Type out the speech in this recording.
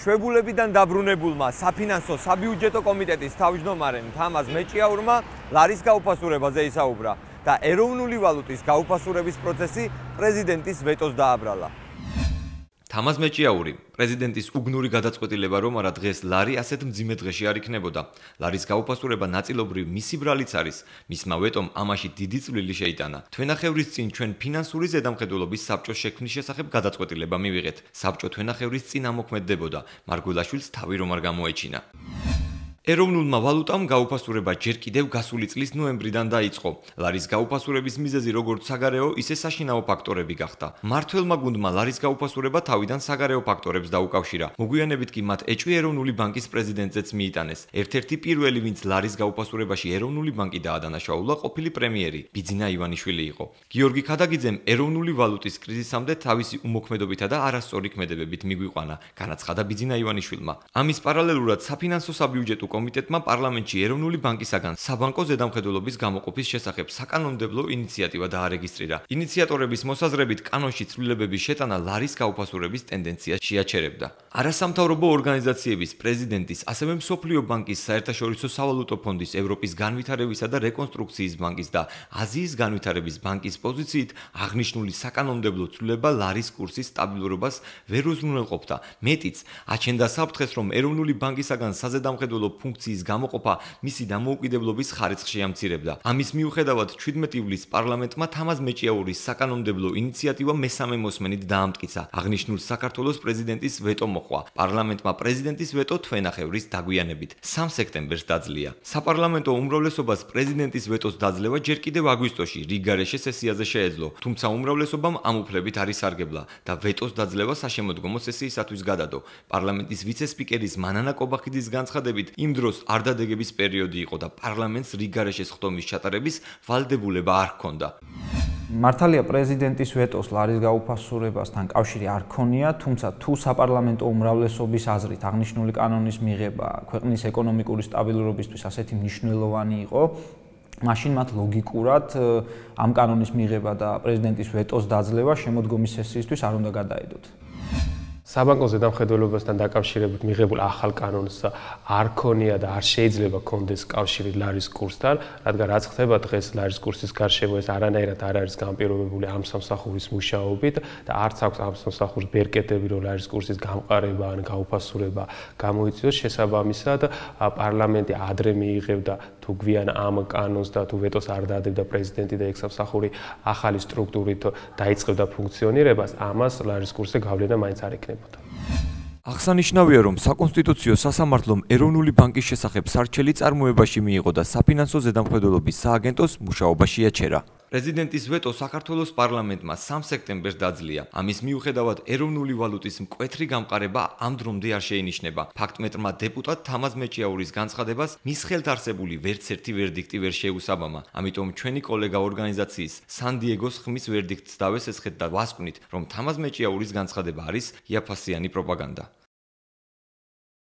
შვებულებიდან დაბრუნებულმა საფინანსო საბიუჯეტო კომიტეტის თავმჯდომარემ თამაზ მეჭიაურმა ლარის გაუფასურებაზე ისაუბრა და ეროვნული ვალუტის გაუფასურების პროცესი პრეზიდენტის ვეტოს დააბრალა. თამაზ მეჭიაური პრეზიდენტის უგნური გადაწყვეტილება რომ არა დღეს ლარი ასეთ მძიმე დღეში არ იქნებოდა ლარის გაუფასურება ნაწილობრივ მისი ბრალიც არის მისმა ვეტომ ამაში დიდი წვლილი შეიტანა თვენახევრის წინ ჩვენ ფინანსური ზედამხედველობის საბჭოს შექმნის შესახებ გადაწყვეტილება მივიღეთ საბჭო თვენახევრის წინ ამოქმედდებოდა მარგულაშვილს თავი რომ არ გამოეჩინა ეროვნულმა ვალუტამ გაუფასურება ჯერ კიდევ გასული წლის ნოემბრიდან დაიწყო. ლარის გაუფასურების მიზეზი როგორც საგარეო, ისე საშინაო ფაქტორები გახდა. მართლმა გუნდმა ლარის გაუფასურება თავიდან საგარეო ფაქტორებს დაუკავშირა. მოგვიანებით კი მათ ეჭვი ეროვნული ბანკის პრეზიდენტზეც მიიტანეს. ერთ-ერთი პირველი, ვინც ლარის გაუფასურებაში ეროვნული ბანკი დაადანაშაულა, ყოფილი პრემიერი ბიძინა ივანიშვილი იყო. გიორგი ქადაგიძემ ეროვნული ვალუტის კრიზისამდე თავისი უმოქმედობითა და არასწორი ქმედებებით მიგვიყვანა, განაცხადა ბიძინა ივანიშვილმა. ამის პარალელურად საფინანსო საბიუჯეტო კომიტეტმა პარლამენტში ეროვნული ბანკისაგან საბანკო ზედამხედველობის გამოყოფის შესახებ საკანონმდებლო ინიციატივა დაარეგისტრირა. ინიციატორების მოსაზრებით კანონში ცვლილებების შეტანა ლარის გაუფასურების ტენდენციას შეაჩერებდა. არასამთავრობო ორგანიზაციების პრეზიდენტის, ასევე მსოფლიო ბანკის საერთაშორისო სავალუტო ფონდის, ევროპის განვითარებისა და რეკონსტრუქციის ბანკის და აზიის განვითარების ბანკის პოზიციით აღნიშნული საკანონმდებლო ცვლილება ლარის კურსის სტაბილურობას ვერ უზრუნველყოფდა. მეტიც, აჩენდა საფრთხეს, რომ ეროვნული ბანკისაგან საზედამხედველო ფუნქციის გამოყოფა მისი დამოუკიდებლობის ხარისხში ამცირებდა. ამის მიუხედავად, 17 ივლისს პარლამენტმა თამაზ მეჭიაურის საკანონმდებლო ინიციატივა მესამე მოსმენით დაამტკიცა. აღნიშნულ საქართველოს პრეზიდენტის ვეტომ გამოყვა. პარლამენტმა პრეზიდენტის ვეტო თვენახევრის დაგვიანებით 3 სექტემბერს დაძლია. საპარლამენტო უმრავლესობას პრეზიდენტის ვეტოს დაძლევა ჯერ კიდევ აგვისტოში რიგარეშე სესიაზე შეეძლო, თუმცა უმრავლესობამ ამ უფლებით არისარგებლა და ვეტოს დაძლევა საშემოდგომო სესიისათვის გადადო. პარლამენტის ვიცესპიკერის მანანა კობახიძის განცხადებით, იმ დროს არდადეგების პერიოდი იყო და პარლამენტს რიგარეშეს ხტომის ჩატარების ვალდებულება არ ჰქონდა. მართალია პრეზიდენტის ვეტოს ლარის გაუფასურებასთან კავშირი არ ქონია, თუმცა თუ საპარლამენტო უმრავლესობის აზრით აღნიშნული კანონის მიღება ქვეყნის ეკონომიკური სტაბილურობისთვის ასეთი მნიშვნელოვანი იყო, მაშინ მათ ლოგიკურად ამ კანონის მიღება და პრეზიდენტის ვეტოს დაძლევა შემოდგომის სესიისთვის არ უნდა გადაედოთ. საბანკო ზედამხედველობასთან დაკავშირებით მიღებულ ახალ კანონს არ ქონია და არ შეიძლება კონდეს კავშირი ლარის კურსთან, რადგან რაც ხდება დღეს ლარის კურსის გარშემო ეს არანაირად არ არის გამ ピ რობებული ამ სამსახურის მუშაობით და არც აქვს ამ სამსახურის ბერკეტები რომ ლარის კურსის გამყარება ან გაუფასურება გამოიწვიოს შესაბამისად პარლამენტი ადრე მიიღებდა თუ გვიან ამ კანონს და თუ ვეტოს არ დაადებდა პრეზიდენტი და ექსამსახური ახალი სტრუქტურით დაიწყებდა ფუნქციონირებას, ამას ლარის კურსზე გავლენა მაინც არ ეკნებოდა. აღსანიშნავია, რომ საკონსტიტუციო სასამართლომ ეროვნული ბანკის შესახებ სარჩელი წარმოებაში მიიღო და საფინანსო ზედამხედველობის სააგენტოს მუშაობაში აჩერა. პრეზიდენტის ვეტო საქართველოს პარლამენტმა 3 სექტემბერს დაძლია. ამის მიუხედავად, ეროვნული ვალუტის მკვეთრი გამყარება ამ დრომდე არ შეინიშნება. ფაქტმეტრმა დეპუტატ თამაზ მეჭიაურის განცხადებას მის ხელთ არსებული ვერცერთი ვერდიქტი ვერ შეუსაბამა. ამიტომ ჩვენი კოლეგა ორგანიზაციის სანდიეგოს ხმის ვერდიქტს დავესესხეთ და ვასკვნით, რომ თამაზ მეჭიაურის განცხადება არის იაფასიანი პროპაგანდა.